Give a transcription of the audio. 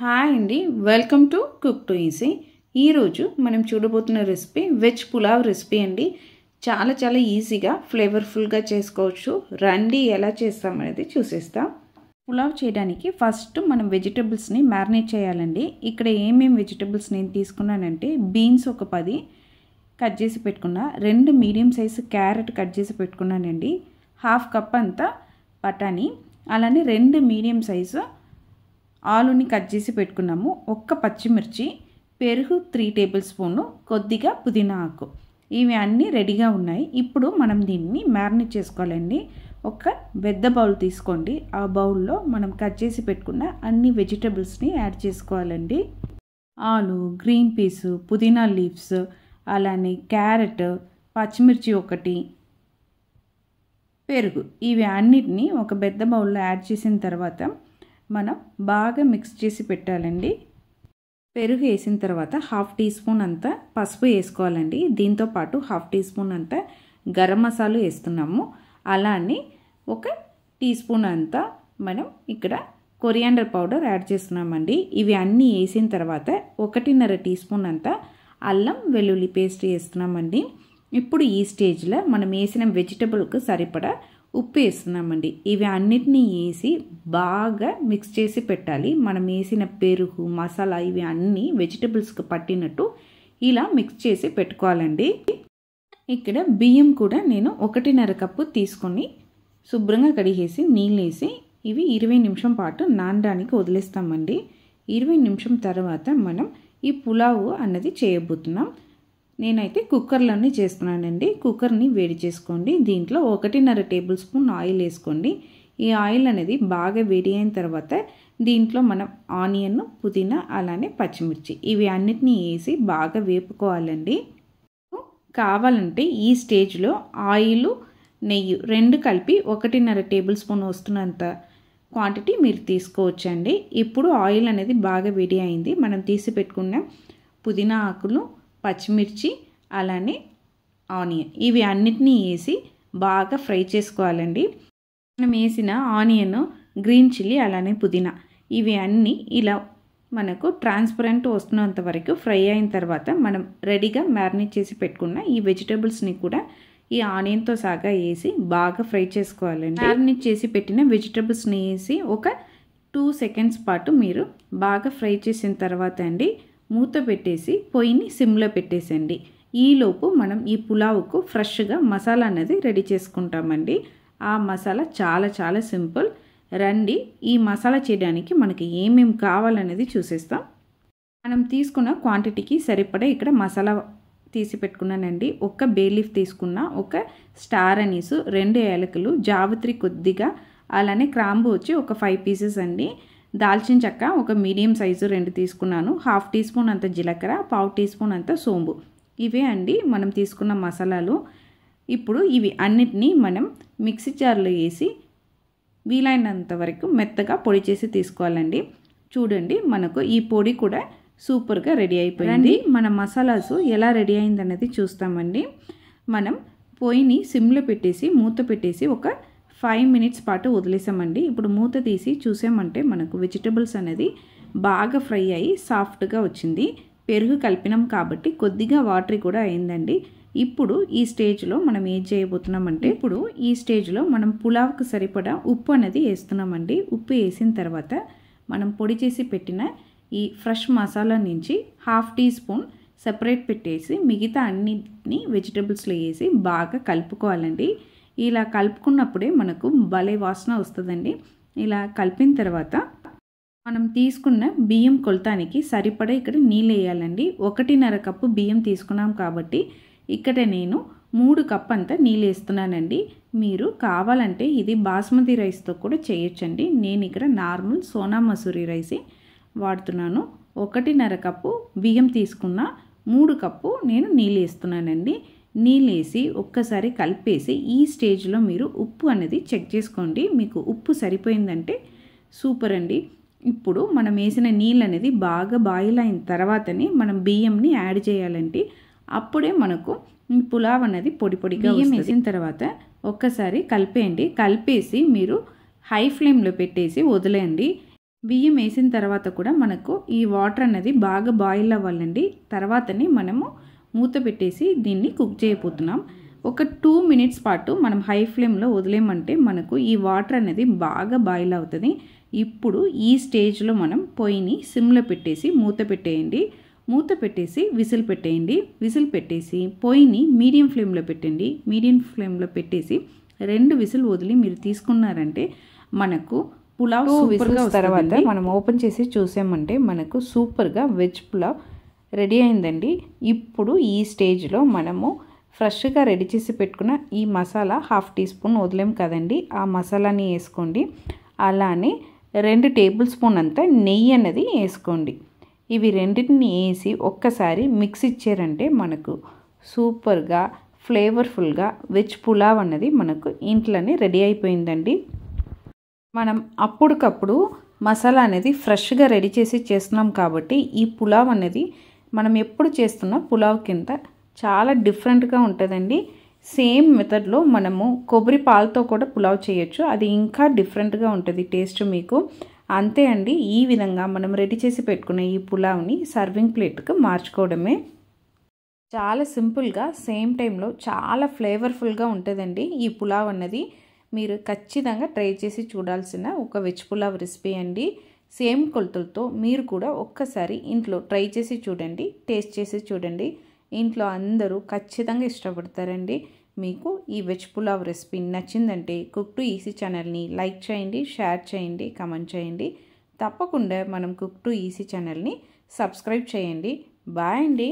hi అండి welcome to cook to easy ఈరోజు మనం చూడబోతున్న రెసిపీ వెజ్ పులావ్ రెసిపీ అండి చాలా చాలా ఈజీగా ఫ్లేవర్ఫుల్గా చేసుకోవచ్చు రండి ఎలా చేస్తామనేది చూసేస్తాం పులావ్ చేయడానికి ఫస్ట్ మనం వెజిటబుల్స్ని మ్యారినేట్ చేయాలండి ఇక్కడ ఏమేమి వెజిటబుల్స్ నేను తీసుకున్నానంటే బీన్స్ ఒక పది కట్ చేసి పెట్టుకున్నా రెండు మీడియం సైజు క్యారెట్ కట్ చేసి పెట్టుకున్నానండి హాఫ్ కప్ అంతా బఠానీ అలానే రెండు మీడియం సైజు ఆలుని కట్ చేసి పెట్టుకున్నాము ఒక్క పచ్చిమిర్చి పెరుగు త్రీ టేబుల్ స్పూను కొద్దిగా పుదీనా ఆకు ఇవి అన్నీ రెడీగా ఉన్నాయి ఇప్పుడు మనం దీన్ని మ్యారినేట్ చేసుకోవాలండి ఒక పెద్ద బౌల్ తీసుకోండి ఆ బౌల్లో మనం కట్ చేసి పెట్టుకున్న అన్ని వెజిటబుల్స్ని యాడ్ చేసుకోవాలండి ఆలు గ్రీన్ పీస్ పుదీనా లీవ్స్ అలానే క్యారెట్ పచ్చిమిర్చి ఒకటి పెరుగు ఇవి అన్నిటిని ఒక పెద్ద బౌల్లో యాడ్ చేసిన తర్వాత మనం బాగా మిక్స్ చేసి పెట్టాలండి పెరుగు వేసిన తర్వాత హాఫ్ టీ స్పూన్ అంతా పసుపు వేసుకోవాలండి దీంతో పాటు హాఫ్ టీ స్పూన్ అంతా గరం మసాలా వేస్తున్నాము అలానే ఒక టీ స్పూన్ అంతా మనం ఇక్కడ కొరియాండర్ పౌడర్ యాడ్ చేస్తున్నామండి ఇవి అన్నీ వేసిన తర్వాత ఒకటిన్నర టీ స్పూన్ అంతా అల్లం వెల్లుల్లి పేస్ట్ వేస్తున్నామండి ఇప్పుడు ఈ స్టేజ్లో మనం వేసిన వెజిటబుల్కి సరిపడా ఉప్పు వేస్తున్నామండి ఇవి అన్నిటినీ వేసి బాగా మిక్స్ చేసి పెట్టాలి మనం వేసిన పెరుగు మసాలా ఇవి అన్నీ వెజిటబుల్స్కి పట్టినట్టు ఇలా మిక్స్ చేసి పెట్టుకోవాలండి ఇక్కడ బియ్యం కూడా నేను ఒకటిన్నర కప్పు తీసుకొని శుభ్రంగా కడిగేసి నీళ్ళేసి ఇవి ఇరవై నిమిషం పాటు నానడానికి వదిలేస్తామండి ఇరవై నిమిషం తర్వాత మనం ఈ పులావు అన్నది చేయబోతున్నాం నేనైతే కుక్కర్లోనే చేస్తున్నానండి కుక్కర్ని వేడి చేసుకోండి దీంట్లో ఒకటిన్నర టేబుల్ స్పూన్ ఆయిల్ వేసుకోండి ఈ ఆయిల్ అనేది బాగా వేడి అయిన తర్వాత దీంట్లో మనం ఆనియన్ పుదీనా అలానే పచ్చిమిర్చి ఇవి అన్నిటినీ వేసి బాగా వేపుకోవాలండి కావాలంటే ఈ స్టేజ్లో ఆయిల్ నెయ్యి రెండు కలిపి ఒకటిన్నర టేబుల్ స్పూన్ వస్తున్నంత క్వాంటిటీ మీరు తీసుకోవచ్చండి ఇప్పుడు ఆయిల్ అనేది బాగా వేడి అయింది మనం తీసి పెట్టుకున్న పుదీనా ఆకులు పచ్చిమిర్చి అలానే ఆనియన్ ఇవి అన్నిటినీ వేసి బాగా ఫ్రై చేసుకోవాలండి మనం వేసిన ఆనియన్ గ్రీన్ చిల్లీ అలానే పుదీనా ఇవి అన్నీ ఇలా మనకు ట్రాన్స్పరెంట్ వస్తున్నంత వరకు ఫ్రై అయిన తర్వాత మనం రెడీగా మ్యారినేట్ చేసి పెట్టుకున్న ఈ వెజిటేబుల్స్ని కూడా ఈ ఆనియన్తో సాగా వేసి బాగా ఫ్రై చేసుకోవాలండి మ్యారినేట్ చేసి పెట్టిన వెజిటేబుల్స్ని వేసి ఒక టూ సెకండ్స్ పాటు మీరు బాగా ఫ్రై చేసిన తర్వాత అండి మూత పెట్టేసి పొయ్యిని సిమ్లో పెట్టేసండి ఈలోపు మనం ఈ పులావుకు ఫ్రెష్గా మసాలా అనేది రెడీ చేసుకుంటామండి ఆ మసాలా చాలా చాలా సింపుల్ రండి ఈ మసాలా చేయడానికి మనకి ఏమేమి కావాలనేది చూసేస్తాం మనం తీసుకున్న క్వాంటిటీకి సరిపడే ఇక్కడ మసాలా తీసి పెట్టుకున్నానండి ఒక బేలీఫ్ తీసుకున్న ఒక స్టార్ అనీసు రెండు ఏలకులు జావిత్రి కొద్దిగా అలానే క్రాంబు వచ్చి ఒక ఫైవ్ పీసెస్ అండి దాల్చిన చెక్క ఒక మీడియం సైజు రెండు తీసుకున్నాను హాఫ్ టీ స్పూన్ అంత జీలకర్ర పావు టీ స్పూన్ అంత సోంబు ఇవే అండి మనం తీసుకున్న మసాలాలు ఇప్పుడు ఇవి అన్నిటినీ మనం మిక్సీ జార్లో వేసి వీలైనంత వరకు మెత్తగా పొడి చేసి తీసుకోవాలండి చూడండి మనకు ఈ పొడి కూడా సూపర్గా రెడీ అయిపోయింది మన మసాలాస్ ఎలా రెడీ అయిందనేది చూస్తామండి మనం పొయ్యిని సిమ్లో పెట్టేసి మూత పెట్టేసి ఒక ఫైవ్ మినిట్స్ పాటు వదిలేసామండి ఇప్పుడు మూత తీసి చూసామంటే మనకు వెజిటబుల్స్ అనేది బాగా ఫ్రై అయ్యి సాఫ్ట్గా వచ్చింది పెరుగు కలిపినాం కాబట్టి కొద్దిగా వాటర్ కూడా అయిందండి ఇప్పుడు ఈ స్టేజ్లో మనం ఏం చేయబోతున్నామంటే ఇప్పుడు ఈ స్టేజ్లో మనం పులావ్కి సరిపడా ఉప్పు అనేది వేస్తున్నామండి ఉప్పు వేసిన తర్వాత మనం పొడి చేసి పెట్టిన ఈ ఫ్రెష్ మసాలా నుంచి హాఫ్ టీ స్పూన్ సపరేట్ పెట్టేసి మిగతా అన్నిటిని వెజిటబుల్స్లో వేసి బాగా కలుపుకోవాలండి ఇలా కలుపుకున్నప్పుడే మనకు భలే వాసన వస్తుందండి ఇలా కలిపిన తర్వాత మనం తీసుకున్న బియ్యం కొలతానికి సరిపడా ఇక్కడ నీళ్ళు వేయాలండి ఒకటిన్నర కప్పు బియ్యం తీసుకున్నాం కాబట్టి ఇక్కడ నేను మూడు కప్ అంతా నీళ్ళు వేస్తున్నానండి మీరు కావాలంటే ఇది బాస్మతి రైస్తో కూడా చేయొచ్చండి నేను ఇక్కడ నార్మల్ సోనా మసూరి రైస్ వాడుతున్నాను ఒకటిన్నర కప్పు బియ్యం తీసుకున్న మూడు కప్పు నేను నీళ్ళు వేస్తున్నానండి నీళ్ళేసి ఒక్కసారి కలిపేసి ఈ స్టేజ్లో మీరు ఉప్పు అనేది చెక్ చేసుకోండి మీకు ఉప్పు సరిపోయిందంటే సూపర్ అండి ఇప్పుడు మనం వేసిన నీళ్ళు అనేది బాగా బాయిల్ అయిన తర్వాతనే మనం బియ్యంని యాడ్ చేయాలంటే అప్పుడే మనకు పులావ్ అనేది పొడి పొడిగా బియ్యం వేసిన తర్వాత ఒక్కసారి కలిపేయండి కలిపేసి మీరు హై ఫ్లేమ్లో పెట్టేసి వదిలేయండి బియ్యం వేసిన తర్వాత కూడా మనకు ఈ వాటర్ అనేది బాగా బాయిల్ అవ్వాలండి తర్వాతనే మనము మూత పెట్టేసి దీన్ని కుక్ చేయబోతున్నాం ఒక టూ మినిట్స్ పాటు మనం హై ఫ్లేమ్లో వదిలేమంటే మనకు ఈ వాటర్ అనేది బాగా బాయిల్ అవుతుంది ఇప్పుడు ఈ స్టేజ్లో మనం పొయ్యిని సిమ్లో పెట్టేసి మూత పెట్టేయండి మూత పెట్టేసి విసిల్ పెట్టేయండి విసిల్ పెట్టేసి పొయ్యిని మీడియం ఫ్లేమ్లో పెట్టండి మీడియం ఫ్లేమ్లో పెట్టేసి రెండు విసిల్ వదిలి మీరు తీసుకున్నారంటే మనకు పులావ్ సూపర్గా తర్వాత మనం ఓపెన్ చేసి చూసామంటే మనకు సూపర్గా వెజ్ పులావ్ రెడీ అయిందండి ఇప్పుడు ఈ స్టేజ్లో మనము ఫ్రెష్గా రెడీ చేసి పెట్టుకున్న ఈ మసాలా హాఫ్ టీ స్పూన్ వదిలేం కదండి ఆ మసాలాని వేసుకోండి అలానే రెండు టేబుల్ స్పూన్ అంతా నెయ్యి అన్నది వేసుకోండి ఇవి రెండింటిని వేసి ఒక్కసారి మిక్స్ ఇచ్చారంటే మనకు సూపర్గా ఫ్లేవర్ఫుల్గా వెజ్ పులావ్ అన్నది మనకు ఇంట్లోనే రెడీ అయిపోయిందండి మనం అప్పటికప్పుడు మసాలా అనేది ఫ్రెష్గా రెడీ చేసి చేస్తున్నాం కాబట్టి ఈ పులావ్ అనేది మనం ఎప్పుడు చేస్తున్న పులావ్ కింద చాలా డిఫరెంట్గా ఉంటుందండి సేమ్ మెథడ్లో మనము కొబ్బరి పాలతో కూడా పులావ్ చేయొచ్చు అది ఇంకా డిఫరెంట్గా ఉంటుంది టేస్ట్ మీకు అంతే అండి ఈ విధంగా మనం రెడీ చేసి పెట్టుకున్న ఈ పులావ్ని సర్వింగ్ ప్లేట్కి మార్చుకోవడమే చాలా సింపుల్గా సేమ్ టైంలో చాలా ఫ్లేవర్ఫుల్గా ఉంటుందండి ఈ పులావ్ అన్నది మీరు ఖచ్చితంగా ట్రై చేసి చూడాల్సిన ఒక వెజ్ పులావ్ రెసిపీ అండి సేమ్ కొలతలతో మీరు కూడా ఒక్కసారి ఇంట్లో ట్రై చేసి చూడండి టేస్ట్ చేసి చూడండి ఇంట్లో అందరూ ఖచ్చితంగా ఇష్టపడతారండి మీకు ఈ వెజ్ పులావ్ రెసిపీ నచ్చిందంటే కుక్ టు ఈసీ ఛానల్ని లైక్ చేయండి షేర్ చేయండి కమెంట్ చేయండి తప్పకుండా మనం కుక్ టు ఈసీ ఛానల్ని సబ్స్క్రైబ్ చేయండి బాయ్ అండి